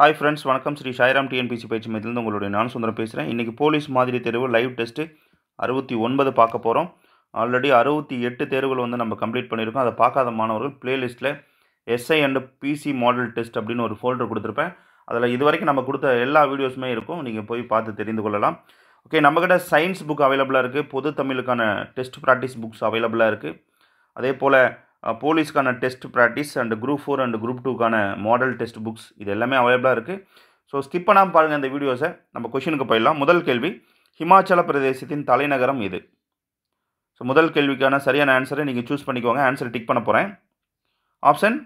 hi friends வணக்கம் Sri Sairam TNPSC பயிற்சி மையத்திலிருந்து உங்களுடைய நான் சுந்தரம் பேசுகிறேன் இன்றைக்கி போலீஸ் மாதிரி தேர்வு லைவ் டெஸ்ட்டு அறுபத்தி ஒன்பது பார்க்க போகிறோம் ஆல்ரெடி அறுபத்தி எட்டு தேர்வுகள் வந்து நம்ம கம்ப்ளீட் பண்ணியிருக்கோம் அதை பார்க்காத மாணவர்கள் பிளேலிஸ்ட்டில் SI and PC model test அப்படின்னு ஒரு ஃபோல்டர் கொடுத்துருப்பேன் அதில் இது வரைக்கும் நம்ம கொடுத்த எல்லா வீடியோஸுமே இருக்கும் நீங்கள் போய் பார்த்து தெரிந்து கொள்ளலாம் ஓகே நம்மக்கிட்ட சயின்ஸ் புக் அவைலபிளாக இருக்குது பொது தமிழுக்கான டெஸ்ட் ப்ராக்டிஸ் புக்ஸ் அவைலபிளாக இருக்குது அதே போல் போலீஸ்க்கான test practice and group four and group டூக்கான மாடல் டெஸ்ட் புக்ஸ் இது எல்லாமே அவைலபிளாக இருக்குது ஸோ ஸ்கிப் பண்ணாமல் பாருங்கள் இந்த வீடியோஸை நம்ம கொஷினுக்கு போயிடலாம் முதல் கேள்வி ஹிமாச்சல பிரதேசத்தின் தலைநகரம் இது ஸோ முதல் கேள்விக்கான சரியான ஆன்சரை நீங்கள் சூஸ் பண்ணிக்கோங்க ஆன்சர் டிக் பண்ண போகிறேன் ஆப்ஷன்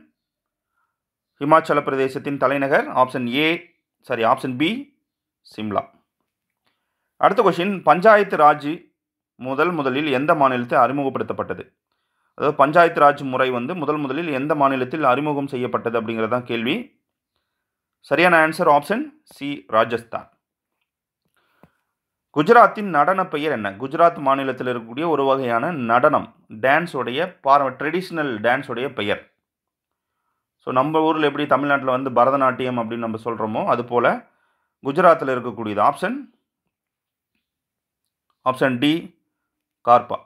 ஹிமாச்சல பிரதேசத்தின் தலைநகர் option A sorry option B Shimla அடுத்த கொஷின் பஞ்சாயத்து ராஜ் முதல் முதலில் எந்த மாநிலத்தை அறிமுகப்படுத்தப்பட்டது அதாவது பஞ்சாயத்து ராஜ் முறை வந்து முதல் முதலில் எந்த மாநிலத்தில் அறிமுகம் செய்யப்பட்டது தான் கேள்வி சரியான ஆன்சர் ஆப்ஷன் சி ராஜஸ்தான் குஜராத்தின் நடன பெயர் என்ன குஜராத் மாநிலத்தில் இருக்கக்கூடிய ஒரு வகையான நடனம் டான்ஸுடைய பார ட்ரெடிஷ்னல் டான்ஸுடைய பெயர் ஸோ நம்ம ஊரில் எப்படி தமிழ்நாட்டில் வந்து பரதநாட்டியம் அப்படின்னு நம்ம சொல்கிறோமோ அது போல் குஜராத்தில் இருக்கக்கூடியது ஆப்ஷன் ஆப்ஷன் டி கார்பா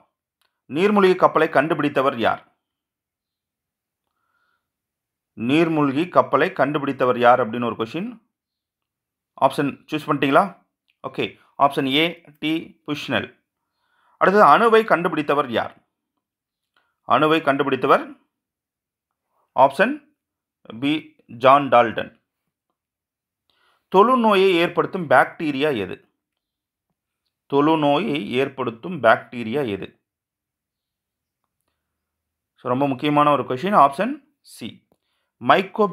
நீர்மூழ்கி கப்பலை கண்டுபிடித்தவர் யார் நீர்மூழ்கி கப்பலை கண்டுபிடித்தவர் யார் அப்படின்னு ஒரு கொஷின் ஆப்ஷன் சூஸ் பண்ணிட்டீங்களா okay option A D Bushnell அடுத்தது அணுவை கண்டுபிடித்தவர் யார் அணுவை கண்டுபிடித்தவர் ஆப்ஷன் பி ஜான் டால்டன் தொழுநோயை ஏற்படுத்தும் பாக்டீரியா எது தொழுநோயை ஏற்படுத்தும் பாக்டீரியா எது ஸோ ரொம்ப முக்கியமான ஒரு question option C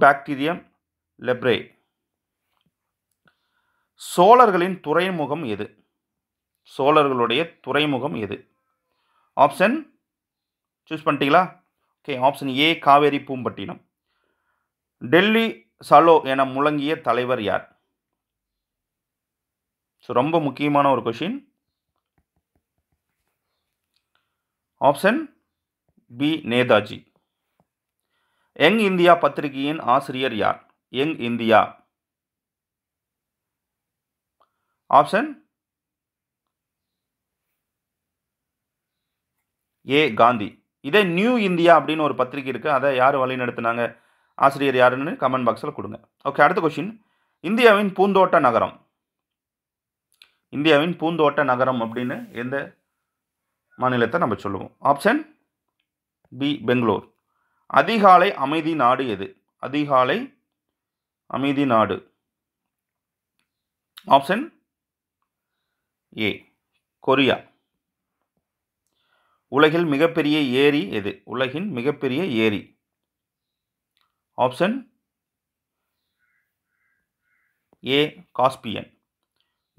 bacterium leprae சோழர்களின் துறைமுகம் எது சோழர்களுடைய துறைமுகம் எது ஆப்ஷன் சூஸ் பண்ணிட்டீங்களா okay option A Kaveri Poompattinam Delhi Chalo என முழங்கிய தலைவர் யார் ஸோ ரொம்ப முக்கியமான ஒரு question option B Netaji Young India பத்திரிகையின் ஆசிரியர் யார் Young India option A Gandhi இதே நியூ இந்தியா அப்படின்னு ஒரு பத்திரிகை இருக்குது அதை யார் வழி நடத்தினாங்க ஆசிரியர் யாருன்னு கமெண்ட் பாக்ஸில் கொடுங்க ஓகே அடுத்த கொஷின் இந்தியாவின் பூந்தோட்ட நகரம் இந்தியாவின் பூந்தோட்ட நகரம் அப்படின்னு எந்த மாநிலத்தை நம்ம சொல்லுவோம் ஆப்ஷன் பி பெங்களூர் அதிகாலை அமைதி நாடு எது அதிகாலை அமைதி நாடு ஆப்ஷன் ஏ கொரியா உலகில் மிகப்பெரிய ஏரி எது உலகின் மிகப்பெரிய ஏரி ஆப்ஷன் ஏ காஸ்பியன்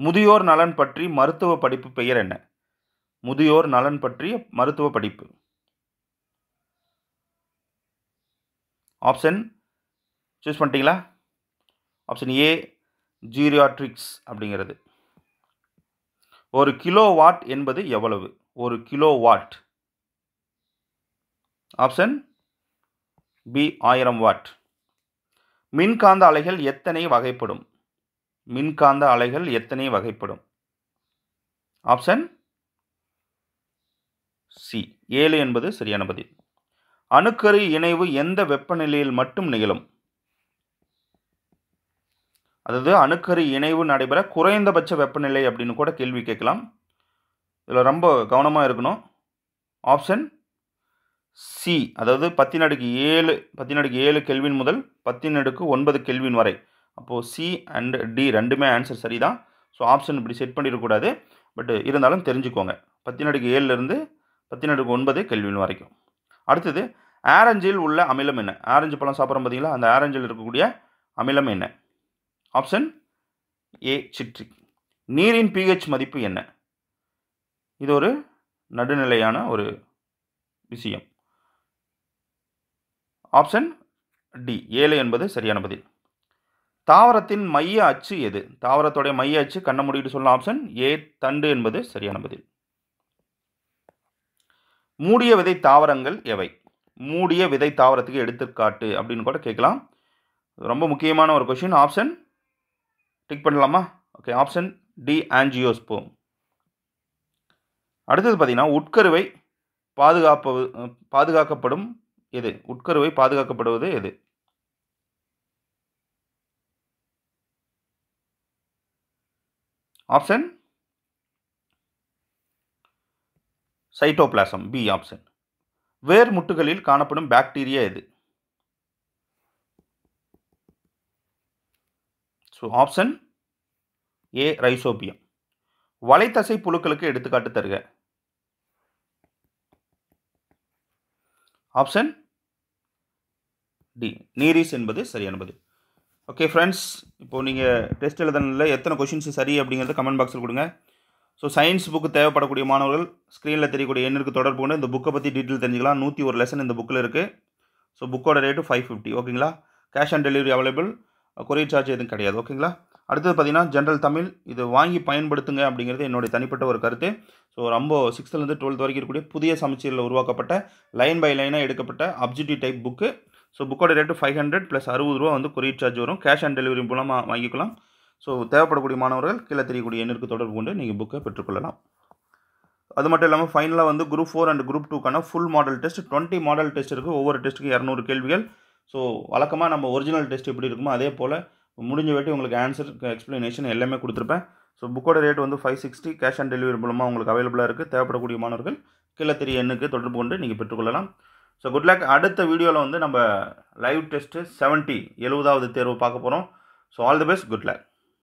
முதியோர் நலன் பற்றி மருத்துவ படிப்பு பெயர் என்ன முதியோர் நலன் பற்றிய மருத்துவ படிப்பு ஆப்ஷன் சூஸ் பண்ணிட்டீங்களா ஆப்ஷன் ஏ ஜீரியாட்ரிக்ஸ் அப்படிங்கிறது ஒரு கிலோ வாட் என்பது எவ்வளவு ஒரு கிலோ வாட் ஆப்ஷன் பி ஆயிரம் வாட் மின்காந்த அலைகள் எத்தனை வகைப்படும் மின்காந்த அலைகள் எத்தனை வகைப்படும் ஆப்ஷன் சி ஏழு என்பது சரியான பதில் அணுக்கரு இணைவு எந்த வெப்பநிலையில் மட்டும் நிகழும் அதாவது அணுக்கரு இணைவு நடைபெற குறைந்தபட்ச வெப்பநிலை அப்படின்னு கூட கேள்வி கேட்கலாம் இதில் ரொம்ப கவனமாக இருக்கணும் ஆப்ஷன் சி அதாவது பத்தின் ஏழு பத்தின் ஏழு கெல்வின் முதல் பத்தினடுக்கு ஒன்பது கெல்வின் வரை அப்போது சி அண்ட் டி ரெண்டுமே ஆன்சர் சரி தான் ஸோ ஆப்ஷன் இப்படி செட் பண்ணிடக்கூடாது பட் இருந்தாலும் தெரிஞ்சுக்கோங்க பத்தின் அடுக்கு ஏழுலேருந்து பத்தின் அடுக்கு ஒன்பது கெல்வின் வரைக்கும் அடுத்தது ஆரஞ்சில் உள்ள அமிலம் என்ன ஆரஞ்சு பழம் சாப்பிட்றோம் பார்த்தீங்களா அந்த ஆரஞ்சில் இருக்கக்கூடிய அமிலம் என்ன ஆப்ஷன் ஏ சிட்ரிக் நீரின் பிஹெச் மதிப்பு என்ன இது ஒரு நடுநிலையான ஒரு விஷயம் ஆப்ஷன் டி ஏழு என்பது சரியான பதில் தாவரத்தின் மைய அச்சு எது தாவரத்துடைய மைய அச்சு கண்ண முடிவிட்டு சொல்லலாம் ஆப்ஷன் ஏ தண்டு என்பது சரியான பதில் மூடிய விதை தாவரங்கள் எவை மூடிய விதை தாவரத்துக்கு எடுத்துக்காட்டு அப்படின்னு கூட கேட்கலாம் ரொம்ப முக்கியமான ஒரு கொஷின் ஆப்ஷன் டிக் பண்ணலாமா ஓகே ஆப்ஷன் டி ஆன்ஜியோஸ்போ அடுத்தது பார்த்திங்கன்னா உட்கருவை பாதுகாப்பு பாதுகாக்கப்படும் எது உட்கருவை பாதுகாக்கப்படுவது எது ஆப்ஷன் சைட்டோபிளாசம் பி ஆப்ஷன் வேர் முட்டுகளில் காணப்படும் பாக்டீரியா எது ஸோ ஆப்ஷன் ஏ ரைசோபியம் வலைத்தசை புழுக்களுக்கு எடுத்துக்காட்டு தருக ஆப்ஷன் டி நீரிஸ் என்பது சரியானது ஓகே ஃப்ரெண்ட்ஸ் இப்போது நீங்கள் டெஸ்ட் எழுதனில் எத்தனை கொஷின்ஸ் சரி அப்படிங்கிறத கமெண்ட் பாக்ஸில் கொடுங்க ஸோ சயின்ஸ் புக்கு தேவைப்படக்கூடிய மாணவர்கள் ஸ்க்ரீனில் தெரியக்கூடிய எண்ணிற்கு தொடர்பு கொண்டு இந்த புக்கை பற்றி டீட்டெயில் தெரிஞ்சுக்கலாம் நூற்றி ஒரு லெசன் இந்த புக்கில் இருக்குது ஸோ புக்கோட ரேட்டு ஃபைவ் ஃபிஃப்டி ஓகேங்களா cash on delivery available courier charge எதுவும் கிடையாது ஓகேங்களா அடுத்தது பார்த்தீங்கன்னா ஜென்ரல் தமிழ் இது வாங்கி பயன்படுத்துங்க அப்படிங்கிறது என்னுடைய தனிப்பட்ட ஒரு கருத்து ஸோ ரொம்ப சிக்ஸ்த்துலேருந்து டுவெல்த் வரைக்கும் இருக்கக்கூடிய புதிய சமச்சீரில் உருவாக்கப்பட்ட லைன் பை லைனாக எடுக்கப்பட்ட அப்ஜெக்டிவ் டைப் புக்கு ஸோ புக்கோட ரேட்டு ஃபைவ் ஹண்ட்ரட் ப்ளஸ் அறுபது ரூபா வந்து கொரியர் சார்ஜ் வரும் கேஷ் ஆன் டெலிவரி மூலமாக வாங்கிக்கலாம் ஸோ தேவைப்படக்கூடிய மாணவர்கள் கீழே தெரியக்கூடிய எண்ணிற்கு தொடர்பு கொண்டு நீங்கள் புக்கை பெற்றுக்கொள்ளலாம் அது மட்டும் இல்லாமல் ஃபைனலாக வந்து குரூப் ஃபோர் அண்ட் குரூப் டூக்கான full model test twenty model test இருக்குது ஒவ்வொரு டெஸ்ட்டுக்கு இரநூறு கேள்விகள் ஸோ வழக்கமாக நம்ம ஒரிஜினல் டெஸ்ட் எப்படி இருக்குமோ அதே போல் முடிஞ்ச வேட்டி உங்களுக்கு ஆன்சர் எக்ஸ்ப்ளனேஷன் எல்லாமே கொடுத்துருப்பேன் ஸோ புக்கோட ரேட் வந்து five sixty cash on delivery மூலமாக உங்களுக்கு அவைலபிளாக இருக்குது தேவைப்படக்கூடிய மாணவர்கள் கீழே தெரிய எண்ணுக்கு தொடர்பு கொண்டு நீங்கள் பெற்றுக்கொள்ளலாம் ஸோ குட் லக் அடுத்த வீடியோவில் வந்து நம்ம லைவ் டெஸ்ட்டு செவன்ட்டி எழுபதாவது தேர்வு பார்க்க போகிறோம் so all the best good luck